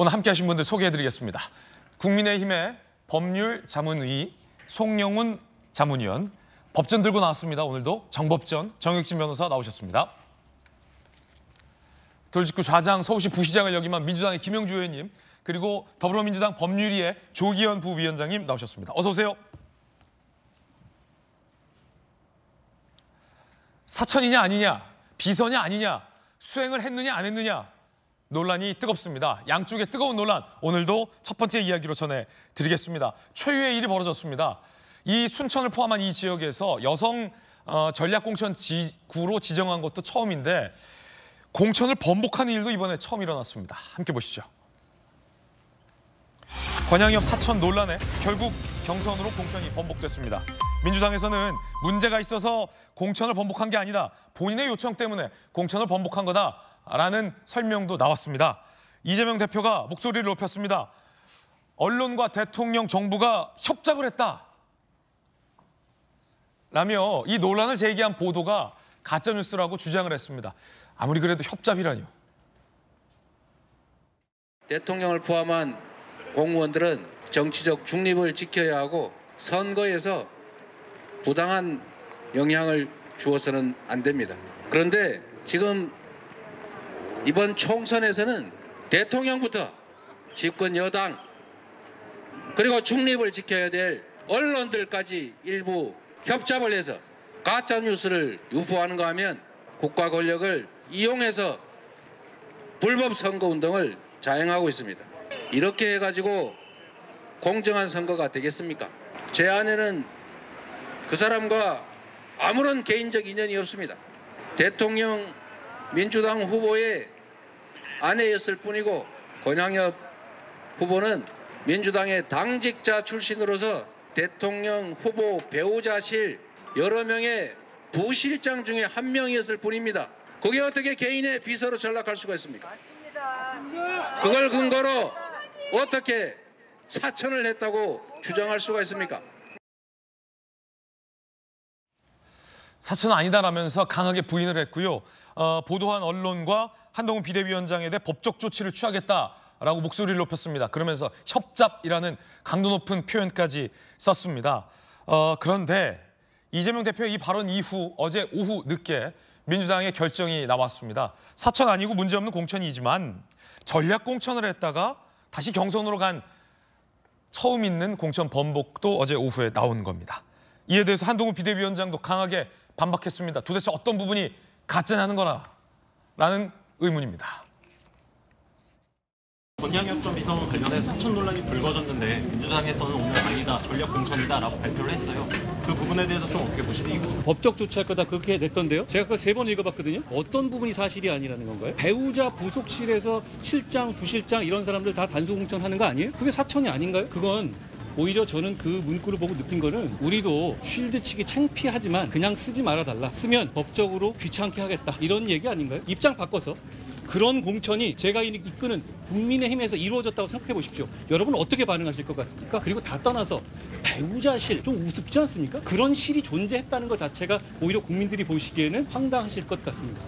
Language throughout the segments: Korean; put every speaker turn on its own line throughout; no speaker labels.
오늘 함께 하신 분들 소개해드리겠습니다. 국민의힘의 법률 자문의 송영훈 자문위원, 법전 들고 나왔습니다. 오늘도 정법전 정혁진 변호사 나오셨습니다. 돌직구 좌장 서울시 부시장을 역임한 민주당의 김영주 의원님 그리고 더불어민주당 법률위의 조기현 부위원장님 나오셨습니다. 어서 오세요. 사천이냐 아니냐, 비선이 아니냐, 수행을 했느냐 안 했느냐 논란이 뜨겁습니다. 양쪽의 뜨거운 논란 오늘도 첫 번째 이야기로 전해드리겠습니다. 최후의 일이 벌어졌습니다. 이 순천을 포함한 이 지역에서 여성 어, 전략공천 지구로 지정한 것도 처음인데 공천을 번복하는 일도 이번에 처음 일어났습니다. 함께 보시죠. 권양역 사천 논란에 결국 경선으로 공천이 번복됐습니다. 민주당에서는 문제가 있어서 공천을 번복한 게 아니다. 본인의 요청 때문에 공천을 번복한 거다. 라는 설명도 나왔습니다. 이재명 대표가 목소리를 높였습니다. 언론과 대통령 정부가 협작을 했다. 라며 이 논란을 제기한 보도가 가짜뉴스라고 주장을 했습니다. 아무리 그래도 협잡이라니요.
대통령을 포함한 공무원들은 정치적 중립을 지켜야 하고 선거에서 부당한 영향을 주어서는 안 됩니다. 그런데 지금 이번 총선에서는 대통령부터 집권 여당 그리고 중립을 지켜야 될 언론들까지 일부 협잡을 해서 가짜 뉴스를 유포하는가 하면 국가 권력을 이용해서 불법 선거 운동을 자행하고 있습니다. 이렇게 해가지고 공정한 선거가 되겠습니까? 제 아내는 그 사람과 아무런 개인적 인연이 없습니다. 대통령 민주당 후보의 아내였을 뿐이고 권양엽 후보는 민주당의 당직자 출신으로서 대통령 후보 배우자실 여러 명의 부실장 중에 한 명이었을 뿐입니다. 그게 어떻게 개인의 비서로 전락할 수가 있습니까? 그걸 근거로 어떻게 사천을 했다고 주장할 수가 있습니까?
사천 아니다라면서 강하게 부인을 했고요. 어, 보도한 언론과 한동훈 비대위원장에 대해 법적 조치를 취하겠다라고 목소리를 높였습니다. 그러면서 협잡이라는 강도 높은 표현까지 썼습니다. 어, 그런데 이재명 대표의 이 발언 이후 어제 오후 늦게 민주당의 결정이 나왔습니다. 사천 아니고 문제없는 공천이지만 전략 공천을 했다가 다시 경선으로 간 처음 있는 공천 번복도 어제 오후에 나온 겁니다. 이에 대해서 한동훈 비대위원장도 강하게 반박했습니다. 도대체 어떤 부분이 가짜냐는 거라 라는 의문입니다.
전향협정 비성 관련해 사천 논란이 불거졌는데 민주당에서는 오늘 아니다, 전략 공천이다 라고 발표를 했어요. 그 부분에 대해서
좀 어떻게 보십니까? 법적 조치할 거다 그렇게 냈던데요. 제가 그 세 번 읽어봤거든요. 어떤 부분이 사실이 아니라는 건가요? 배우자 부속실에서 실장, 부실장 이런 사람들 다 단수 공천하는 거 아니에요? 그게 사천이 아닌가요? 그건 오히려 저는 그 문구를 보고 느낀 거는 우리도 쉴드 치기 창피하지만 그냥 쓰지 말아달라. 쓰면 법적으로 귀찮게 하겠다. 이런 얘기 아닌가요? 입장 바꿔서. 그런 공천이 제가 이끄는 국민의힘에서 이루어졌다고 생각해 보십시오. 여러분 어떻게 반응하실 것 같습니까? 그리고 다 떠나서 배우자실
좀 우습지 않습니까? 그런 실이 존재했다는 것 자체가 오히려 국민들이 보시기에는 황당하실 것 같습니다.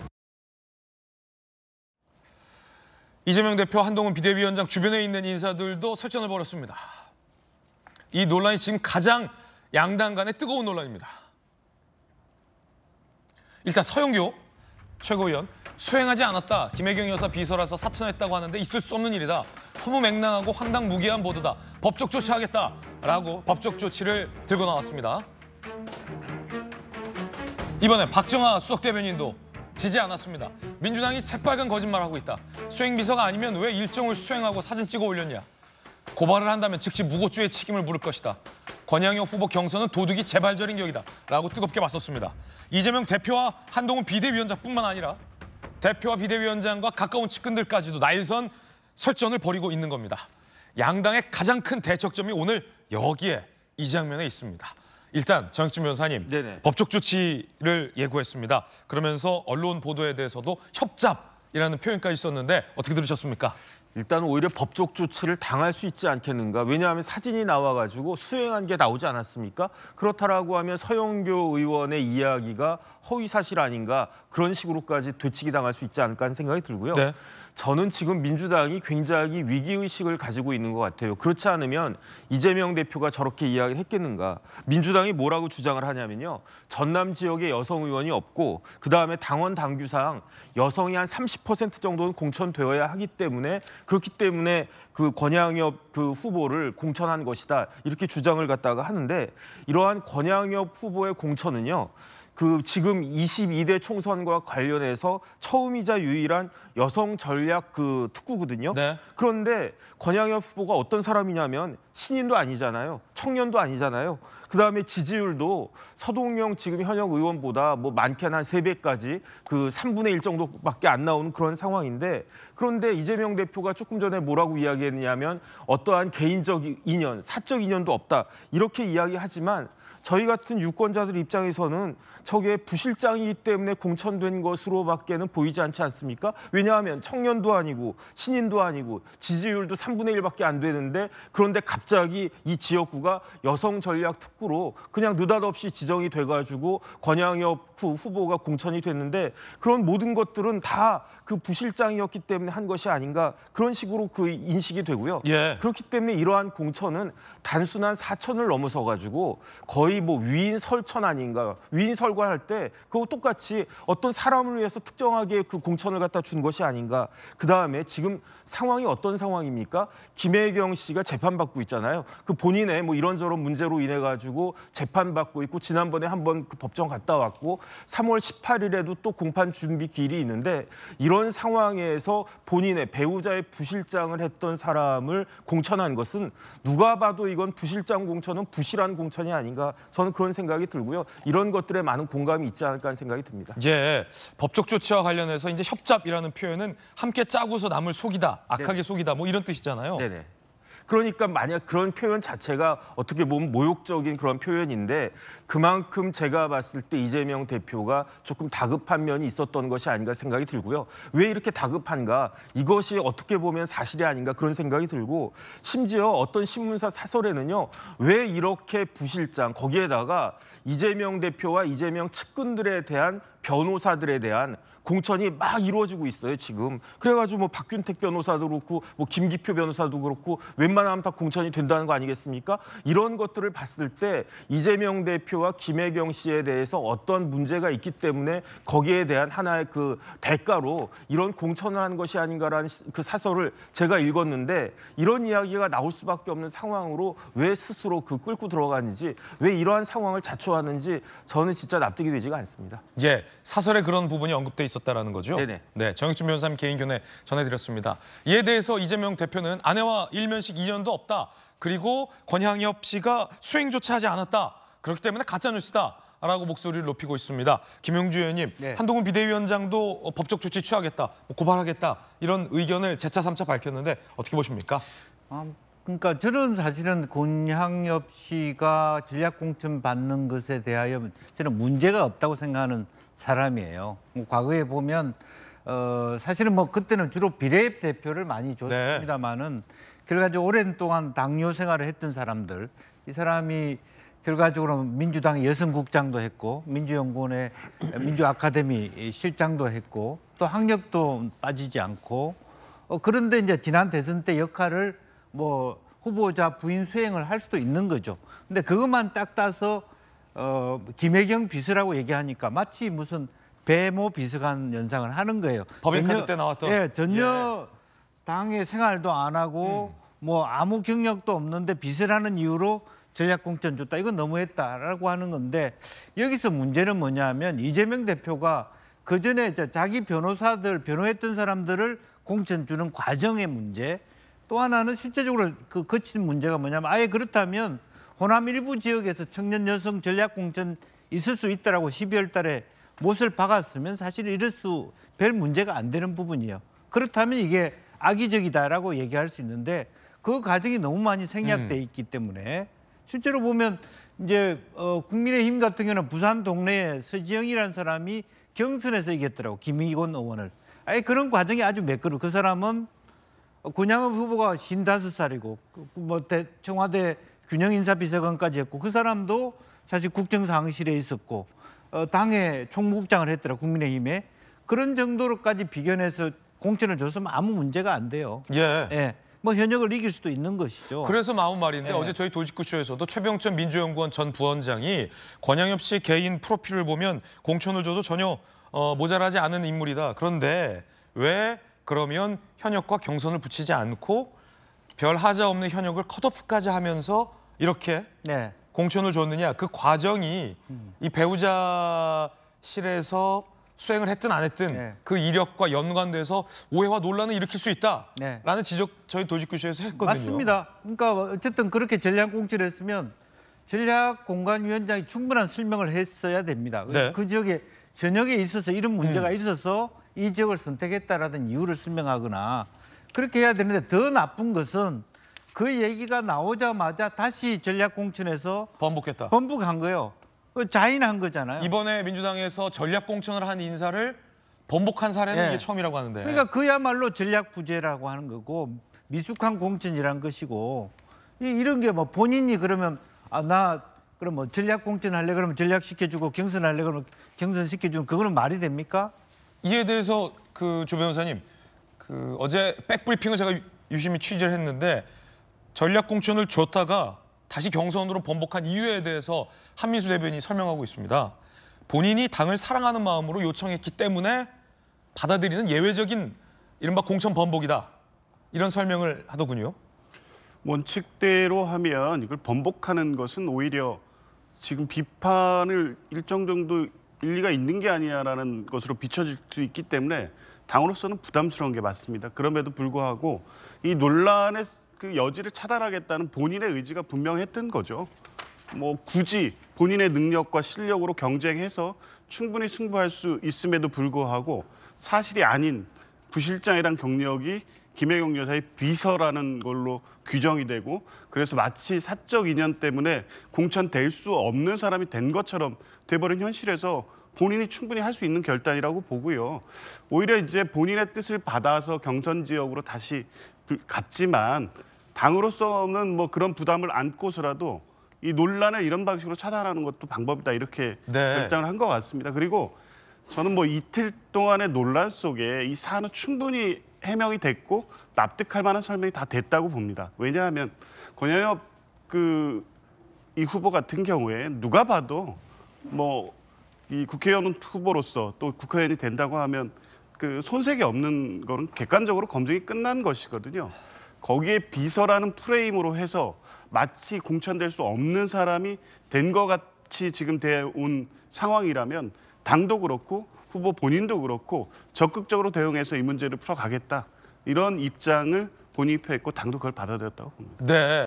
이재명 대표 한동훈 비대위원장 주변에 있는 인사들도 설전을 벌였습니다. 이 논란이 지금 가장 양당 간의 뜨거운 논란입니다. 일단 서영교 최고위원 수행하지 않았다. 김혜경 여사 비서라서 사천했다고 하는데 있을 수 없는 일이다. 허무맹랑하고 황당무계한 보도다. 법적 조치하겠다라고 법적 조치를 들고 나왔습니다. 이번에 박정아 수석 대변인도 지지 않았습니다. 민주당이 새빨간 거짓말하고 있다. 수행비서가 아니면 왜 일정을 수행하고 사진 찍어 올렸냐. 고발을 한다면 즉시 무고죄의 책임을 물을 것이다. 권양혁 후보 경선은 도둑이 재발절인 격이다. 라고 뜨겁게 맞섰습니다. 이재명 대표와 한동훈 비대위원장뿐만 아니라 대표와 비대위원장과 가까운 측근들까지도 날선 설전을 벌이고 있는 겁니다. 양당의 가장 큰 대척점이 오늘 여기에 이 장면에 있습니다. 일단 정익준 변사님 네네. 법적 조치를 예고했습니다. 그러면서 언론 보도에 대해서도 협잡이라는 표현까지 썼는데 어떻게 들으셨습니까? 일단
오히려 법적 조치를 당할 수 있지 않겠는가. 왜냐하면 사진이 나와가지고 수행한 게 나오지 않았습니까? 그렇다라고 하면 서영교 의원의 이야기가 허위사실 아닌가 그런 식으로까지 되치기 당할 수 있지 않을까 하는 생각이 들고요. 네. 저는 지금 민주당이 굉장히 위기의식을 가지고 있는 것 같아요. 그렇지 않으면 이재명 대표가 저렇게 이야기를 했겠는가. 민주당이 뭐라고 주장을 하냐면요. 전남 지역에 여성 의원이 없고 그다음에 당원 당규상 여성이 한 30% 정도는 공천되어야 하기 때문에 그렇기 때문에 그 권양엽 그 후보를 공천한 것이다 이렇게 주장을 갖다가 하는데 이러한 권양엽 후보의 공천은요 그 지금 22대 총선과 관련해서 처음이자 유일한 여성 전략 그 특구거든요. 네. 그런데 권양엽 후보가 어떤 사람이냐면 신인도 아니잖아요. 청년도 아니잖아요. 그다음에 지지율도 서동영 지금 현역 의원보다 뭐 많게는 한 세배까지그 3분의 1 정도밖에 안 나오는 그런 상황인데 그런데 이재명 대표가 조금 전에 뭐라고 이야기했냐면 어떠한 개인적 인연, 사적 인연도 없다. 이렇게 이야기하지만 저희 같은 유권자들 입장에서는 저게 부실장이기 때문에 공천된 것으로밖에는 보이지 않지 않습니까? 왜냐하면 청년도 아니고 신인도 아니고 지지율도 3분의 1밖에 안 되는데 그런데 갑자기 이 지역구가 여성 전략 특구로 그냥 느닷없이 지정이 돼가지고 권양엽 후보가 공천이 됐는데 그런 모든 것들은 다 그 부실장이었기 때문에 한 것이 아닌가 그런 식으로 그 인식이 되고요. 예. 그렇기 때문에 이러한 공천은 단순한 사천을 넘어서 가지고 거의 저희 뭐 위인 설천 아닌가 위인 설과할 때 그거 똑같이 어떤 사람을 위해서 특정하게 그 공천을 갖다 준 것이 아닌가 그 다음에 지금 상황이 어떤 상황입니까 김혜경 씨가 재판받고 있잖아요 그 본인의 뭐 이런저런 문제로 인해 가지고 재판받고 있고 지난번에 한번 그 법정 갔다 왔고 3월 18일에도 또 공판 준비 길이 있는데 이런 상황에서 본인의 배우자의 부실장을 했던 사람을 공천한 것은 누가 봐도 이건 부실장 공천은 부실한 공천이 아닌가 저는 그런 생각이 들고요. 이런 것들에 많은 공감이 있지 않을까 하는 생각이 듭니다.
예, 법적 조치와 관련해서 이제 협잡이라는 표현은 함께 짜고서 남을 속이다, 악하게 속이다 뭐
이런 뜻이잖아요. 네네. 그러니까 만약 그런 표현 자체가 어떻게 보면 모욕적인 그런 표현인데 그만큼 제가 봤을 때 이재명 대표가 조금 다급한 면이 있었던 것이 아닌가 생각이 들고요. 왜 이렇게 다급한가? 이것이 어떻게 보면 사실이 아닌가 그런 생각이 들고 심지어 어떤 신문사 사설에는요. 왜 이렇게 부실장 거기에다가 이재명 대표와 이재명 측근들에 대한 변호사들에 대한 공천이 막 이루어지고 있어요 지금 그래가지고 뭐 박균택 변호사도 그렇고 뭐 김기표 변호사도 그렇고 웬만하면 다 공천이 된다는 거 아니겠습니까 이런 것들을 봤을 때 이재명 대표와 김혜경 씨에 대해서 어떤 문제가 있기 때문에 거기에 대한 하나의 그 대가로 이런 공천을 한 것이 아닌가라는 그 사설을 제가 읽었는데 이런 이야기가 나올 수밖에 없는 상황으로 왜 스스로 그 끌고 들어갔는지왜 이러한 상황을 자초하는지 저는 진짜 납득이 되지가 않습니다.
예. 사설에 그런 부분이 언급돼 있었다라는 거죠. 네네. 네, 정익준 변호사님 개인 견해 전해드렸습니다. 이에 대해서 이재명 대표는 아내와 일면식 인연도 없다. 그리고 권향엽 씨가 수행조차 하지 않았다. 그렇기 때문에 가짜 뉴스다. 라고 목소리를 높이고 있습니다. 김용주 의원님, 네. 한동훈 비대위원장도 어, 법적 조치 취하겠다, 뭐 고발하겠다 이런 의견을 재차 삼차 밝혔는데 어떻게 보십니까?
음. 그러니까 저는 사실은 권향엽 씨가 전략공천 받는 것에 대하여 저는 문제가 없다고 생각하는 사람이에요. 뭐 과거에 보면 어, 사실은 뭐 그때는 주로 비례대표를 많이 줬습니다만은 결과적으로 오랜 동안 당뇨 생활을 했던 사람들 이 사람이 결과적으로 민주당 여성국장도 했고 민주연구원의 민주아카데미 실장도 했고 또 학력도 빠지지 않고 어, 그런데 이제 지난 대선 때 역할을 뭐 후보자 부인 수행을 할 수도 있는 거죠. 근데 그것만 딱 따서 어, 김혜경 비서라고 얘기하니까 마치 무슨 배모 비서관 연상을 하는 거예요. 법인카드 때 나왔던. 예, 전혀 예. 당의 생활도 안 하고 음. 뭐 아무 경력도 없는데 비서라는 이유로 전략공천 줬다. 이건 너무했다라고 하는 건데 여기서 문제는 뭐냐면 이재명 대표가 그 전에 자기 변호사들 변호했던 사람들을 공천 주는 과정의 문제. 또 하나는 실제적으로 그 거친 문제가 뭐냐면 아예 그렇다면 호남 일부 지역에서 청년 여성 전략 공천 있을 수 있다라고 12월 달에 못을 박았으면 사실 이럴 수 별 문제가 안 되는 부분이에요. 그렇다면 이게 악의적이다라고 얘기할 수 있는데 그 과정이 너무 많이 생략돼 음. 있기 때문에 실제로 보면 이제 어, 국민의힘 같은 경우는 부산 동네에 서지영이라는 사람이 경선에서 이겼더라고 김희곤 의원을. 아예 그런 과정이 아주 매끄러. 워그 사람은 어, 권양업 후보가 신다섯 살이고뭐 그, 대, 청와대 균형인사 비서관까지 했고 그 사람도 사실 국정상실에 있었고 어, 당의 총무국장을 했더라 국민의힘에 그런 정도로까지 비견해서 공천을 줬으면 아무 문제가 안 돼요.
예. 예.
뭐 현역을 이길 수도 있는 것이죠. 그래서
마음 말인데 예. 어제 저희 돌직구쇼에서도 최병천 민주연구원 전 부원장이 권양엽 씨 개인 프로필을 보면 공천을 줘도 전혀 어, 모자라지 않은 인물이다. 그런데 왜 그러면 현역과 경선을 붙이지 않고 별 하자 없는 현역을 컷오프까지 하면서 이렇게 네. 공천을 줬느냐 그 과정이 이 배우자실에서 수행을 했든 안 했든 네. 그 이력과 연관돼서 오해와 논란을 일으킬 수 있다라는 네. 지적 저희 도지구실에서 했거든요. 맞습니다.
그러니까 어쨌든 그렇게 전략 공천을 했으면 전략 공간위원장이 충분한 설명을 했어야 됩니다. 그 네. 그 지역에 전역에 있어서 이런 문제가 음. 있어서 이 지역을 선택했다라는 이유를 설명하거나 그렇게 해야 되는데 더 나쁜 것은 그 얘기가 나오자마자 다시 전략공천에서
번복했다. 번복한
거예요. 그 자인한 거잖아요.
이번에 민주당에서 전략공천을 한 인사를 번복한 사례는 네. 이게 예. 처음이라고 하는데. 그러니까
그야말로 전략부재라고 하는 거고 미숙한 공천이란 것이고 이런 게 뭐 본인이 그러면 아나 그럼 뭐 전략 공천 할래 그러면 전략 시켜주고 경선 할래 그러면 경선 시켜주면 그거는 말이 됩니까?
이에 대해서 그조 변호사님 그 어제 백브리핑을 제가 유심히 취재를 했는데 전략 공천을 줬다가 다시 경선으로 번복한 이유에 대해서 한민수 대변이 설명하고 있습니다. 본인이 당을 사랑하는 마음으로 요청했기 때문에 받아들이는 예외적인 이른바 공천 번복이다. 이런 설명을
하더군요. 원칙대로 하면 이걸 번복하는 것은 오히려 지금 비판을 일정 정도 일리가 있는 게 아니냐라는 것으로 비춰질 수 있기 때문에 당으로서는 부담스러운 게 맞습니다. 그럼에도 불구하고 이 논란의 그 여지를 차단하겠다는 본인의 의지가 분명했던 거죠. 뭐 굳이 본인의 능력과 실력으로 경쟁해서 충분히 승부할 수 있음에도 불구하고 사실이 아닌 부실장이란 경력이 김혜경 여사의 비서라는 걸로 규정이 되고 그래서 마치 사적 인연 때문에 공천될 수 없는 사람이 된 것처럼 돼버린 현실에서 본인이 충분히 할 수 있는 결단이라고 보고요. 오히려 이제 본인의 뜻을 받아서 경선 지역으로 다시 그 갔지만 당으로서 는뭐 그런 부담을 안고서라도 이 논란을 이런 방식으로 차단하는 것도 방법이다 이렇게 네. 결정을 한 것 같습니다. 그리고 저는 뭐 이틀 동안의 논란 속에 이 사안은 충분히 해명이 됐고 납득할 만한 설명이 다 됐다고 봅니다. 왜냐하면 권영엽 그이 후보 같은 경우에 누가 봐도 뭐 이 국회의원 후보로서 또 국회의원이 된다고 하면 그 손색이 없는 거는 객관적으로 검증이 끝난 것이거든요. 거기에 비서라는 프레임으로 해서 마치 공천될 수 없는 사람이 된 것 같이 지금 돼온 상황이라면 당도 그렇고 후보 본인도 그렇고 적극적으로 대응해서 이 문제를 풀어가겠다 이런 입장을 본인이 표했고 당도 그걸 받아들였다고 봅니다.
네.